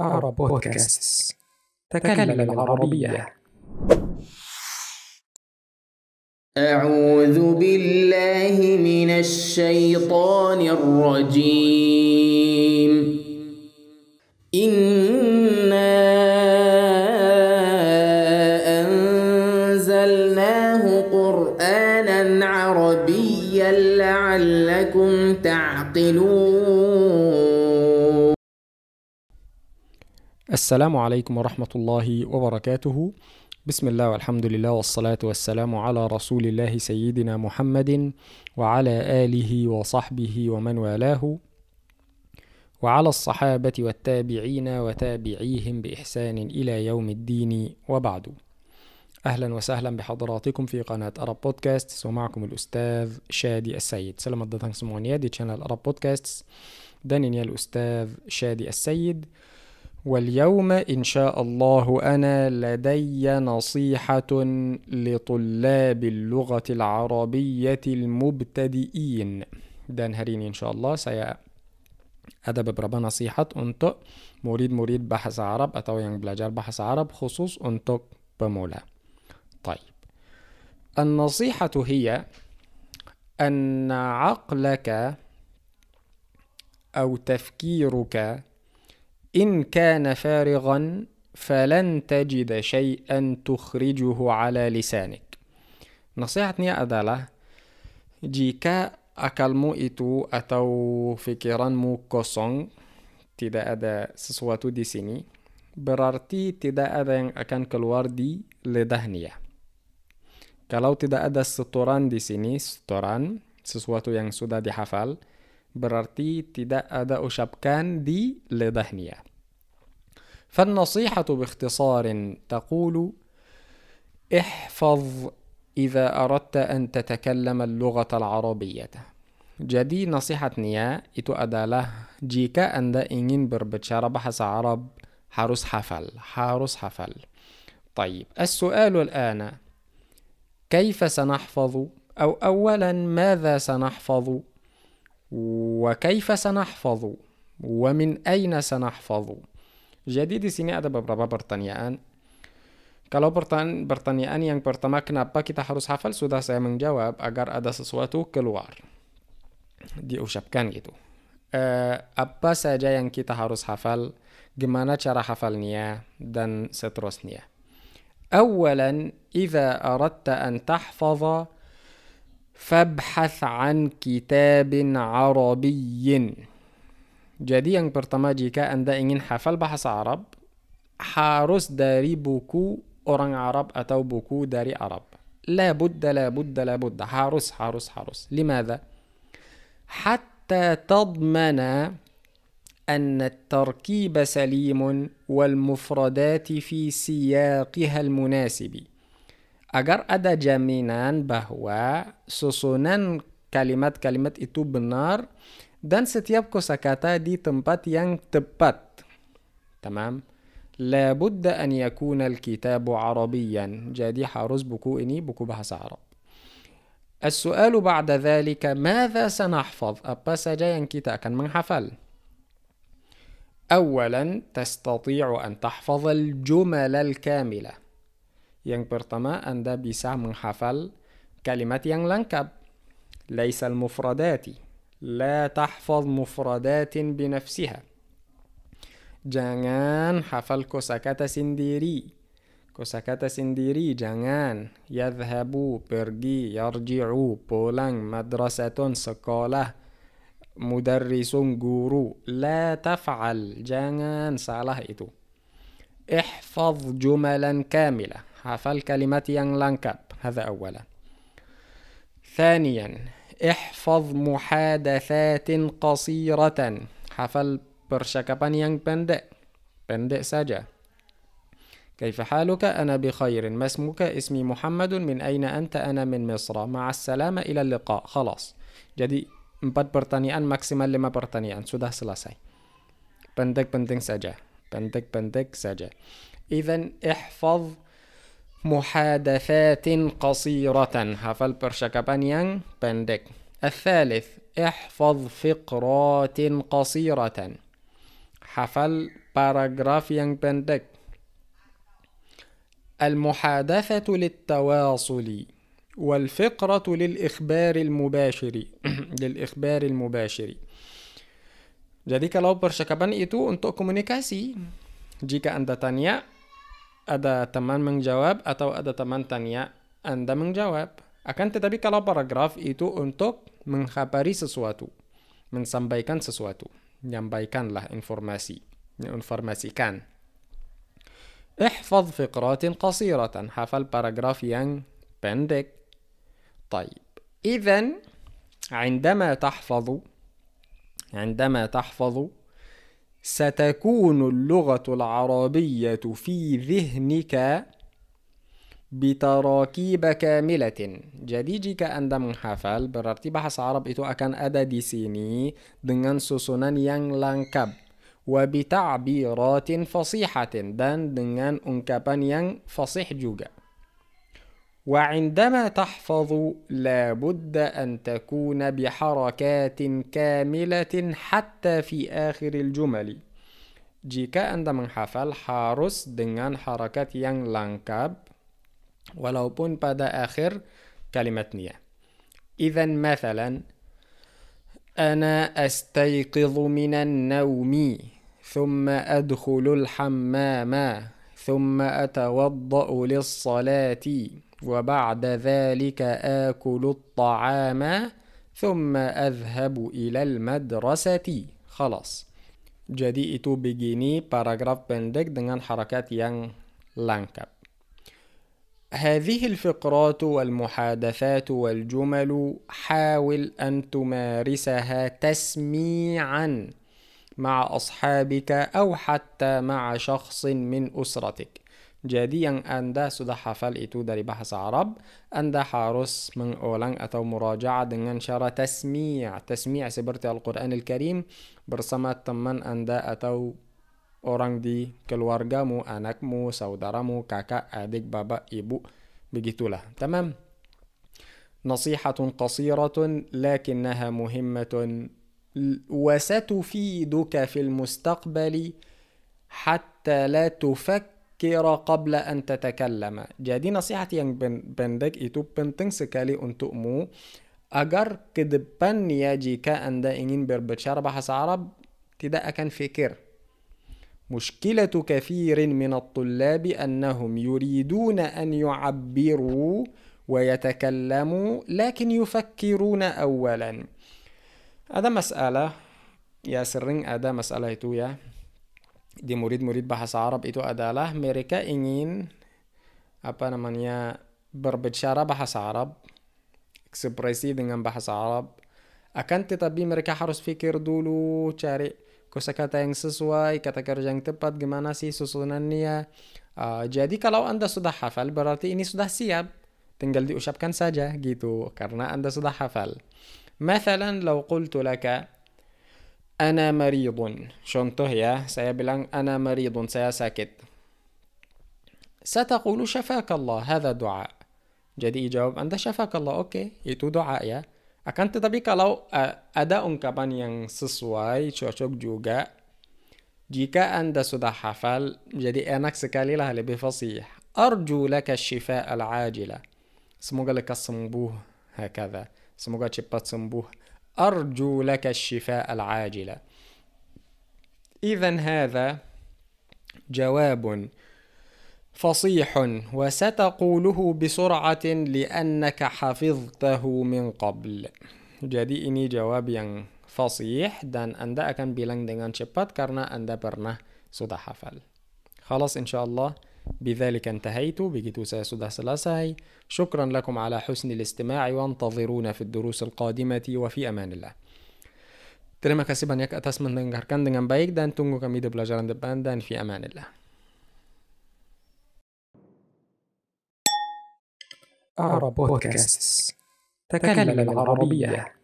أعرب بودكاست تكلم العربية أعوذ بالله من الشيطان الرجيم السلام عليكم ورحمة الله وبركاته بسم الله والحمد لله والصلاة والسلام على رسول الله سيدنا محمد وعلى آله وصحبه ومن والاه وعلى الصحابة والتابعين وتابعيهم بإحسان إلى يوم الدين وبعد أهلا وسهلا بحضراتكم في قناة أرب بودكاست ومعكم الأستاذ شادي السيد سلام datang semuanya di channel Arab بودكاست dan الأستاذ شادي السيد واليوم ان شاء الله انا لدي نصيحه لطلاب اللغه العربيه المبتدئين دان هرين ان شاء الله سيا ادب بربا نصيحه انت مريد مريد بحث عرب اتو ينج بلاجر بحث عرب خصوص انت بمولا طيب النصيحه هي ان عقلك او تفكيرك إن كان فارغا فلن تجد شيئا تخرجه على lisanik. Nasihatnya adalah jika akalmu itu atau pikiranmu kosong, tidak ada sesuatu di sini, berarti tidak ada yang akan keluar di lidahnya. Kalau tidak ada setoran di sini, setoran sesuatu yang sudah dihafal, berarti tidak ada ucapkan di lidahnya. فالنصيحة باختصار تقول احفظ إذا أردت أن تتكلم اللغة العربية Jadi nasihatnya itu adalah jika Anda ingin berbicara bahasa Arab harus hafal, harus hafal. طيب السؤال الآن كيف سنحفظ أو أولا ماذا سنحفظ وكيف سنحفظ ومن أين سنحفظ Jadi di sini ada beberapa pertanyaan. Kalau pertanyaan, yang pertama kenapa kita harus hafal sudah saya menjawab agar ada sesuatu keluar diucapkan gitu. Uh, apa saja yang kita harus hafal, gimana cara hafalnya dan seterusnya. awalan jika أردت أن تحفظ Fabhath an kitabin Arabiyin. Jadi yang pertama jika Anda ingin hafal bahasa Arab, harus dari buku orang Arab atau buku dari Arab. لا بد لا بد لا بد harus harus harus. لماذا؟ حتى تضمن أن التركيب سليم والمفردات في سياقها المناسب. agar ada jaminan bahwa susunan kalimat-kalimat itu benar dan setiap kosakata di tempat yang tepat. Tamam? La budda an yakuna al-kitabu arabiyan. jadi harus buku ini buku bahasa Arab السؤال بعد ذلك ماذا سنحفظ أبا saja كتا kita من حفل أولا تستطيع أن تحفظ الجمل الكاملة Yang pertama, Anda bisa menghafal kalimat yang lengkap. Laisal mufradati. La tahfaz mufradatin binafsiha. Jangan hafal kosakata sendiri. Kosakata sendiri jangan. Yadhabu pergi, yarji'u pulang, madrasatun sekolah, mudarrisun guru. La taf'al. Jangan salah itu. Ihfaz jumalan kamilah حفل كلمة يان لانكاب هذا أولا ثانيا احفظ محادثات قصيرة حفل برشاكابان يان بندق بندق ساجا كيف حالك؟ أنا بخير ما اسمك؟ اسمي محمد من أين أنت؟ أنا من مصر مع السلامة إلى اللقاء خلاص جدي empat pertanyaan maksimal lima pertanyaan sudah selesai pendek-pendek saja pendek-pendek saja إذا احفظ محادثات قصيرة هفل برشاكابانيان بندك الثالث احفظ فقرات قصيرة هفل باراغرافيان بندك المحادثة للتواصل والفقرة للإخبار المباشر للإخبار المباشر jadi kalau percakapan itu untuk komunikasi jika anda tanya ada teman menjawab atau ada teman tanya, Anda menjawab. Akan tetapi kalau paragraf itu untuk mengkhabari sesuatu, mensampaikan sesuatu, nyampaikanlah informasi, informasikan. احفظ فقرات قصيرة حفل باراجراف yang pendek طيب إذا عندما تحفظ عندما تحفظ ستكون اللغة العربية في ذهنك بتراكيب كاملة jadi jika Anda menghafal berarti bahasa Arab itu akan ada di sini dengan susunan yang lengkap وبتعبيرات فصيحة dan dengan ungkapan yang fasih juga وعندما تحفظ لابد أن تكون بحركات كاملة حتى في اخر الجمل. Jika Anda menghafal harus dengan harakat yang lengkap walaupun pada akhir kalimatnya. إذا مثلا أنا أستيقظ من النوم ثم أدخل الحمام ثم أتوضأ للصلاة وبعد ذلك آكل الطعام ثم أذهب إلى المدرسة خلاص Jadi itu begini paragraf pendek dengan حركات yang lengkap. هذه الفقرات والمحادثات والجمل حاول أن تمارسها تسميعا مع أصحابك أو حتى مع شخص من أسرتك Jadi yang Anda sudah hafal itu dari bahasa Arab, Anda harus mengulang atau meraja'a dengan cara tasmi'. Tasmi' seperti Al-Quran Al-Karim bersama teman Anda atau orang di keluargamu, anakmu, saudaramu, kakak, adik, bapak, ibu, begitulah. Tamam. نصيحة قصيرة لكنها مهمة وستفيدك في المستقبل حتى لا تفكر كيرا قبل أن تتكلم جادي نصيحة ين بندك إتو بنتن سكالي أن تؤمو أجر كدبان ياجي كأن دائنين بربتشار بحث عرب تدا أكن فكر مشكلة كثير من الطلاب أنهم يريدون أن يعبروا ويتكلموا لكن يفكرون أولا هذا مسألة يا سرين هذا مسألة تويا di murid-murid bahasa Arab itu adalah mereka ingin apa namanya berbicara bahasa Arab, ekspresi dengan bahasa Arab. Akan tetapi mereka harus pikir dulu, cari kosakata yang sesuai, kata kerja yang tepat, gimana sih susunannya. Uh, jadi kalau Anda sudah hafal berarti ini sudah siap, tinggal diucapkan saja gitu karena Anda sudah hafal. Misalnya, kalau قلت لك Ana maridun. Contoh ya, saya bilang ana maridun, saya sakit. Sataqulu syafakallah, hadha doa. Jadi jawab Anda syafakallah, oke, okay, itu doa ya. Akan tetapi kalau uh, ada ungkapan yang sesuai, cocok juga, jika Anda sudah hafal, jadi enak sekali lah lebih fasih. Arju laka shifa al-ajila. Semoga lekas sembuh. Hakada. Semoga cepat sembuh. أرجو لك الشفاء العاجلة إذا هذا جواب فصيح وستقوله بسرعة لأنك حفظته من qabl. Jadi ini jawab yang fasih dan Anda akan bilang dengan cepat karena Anda pernah sudah hafal. Khalas insyaallah. بذلك انتهيت بجيتو سودا سلاساي شكرا لكم على حسن الاستماع وانتظرونا في الدروس القادمة وفي أمان الله Terima kasih banyak atas mendengarkan dengan baik dan tunggu kami di pelajaran depan dan fi amanillah. أعرب بودكاست تكلم العربية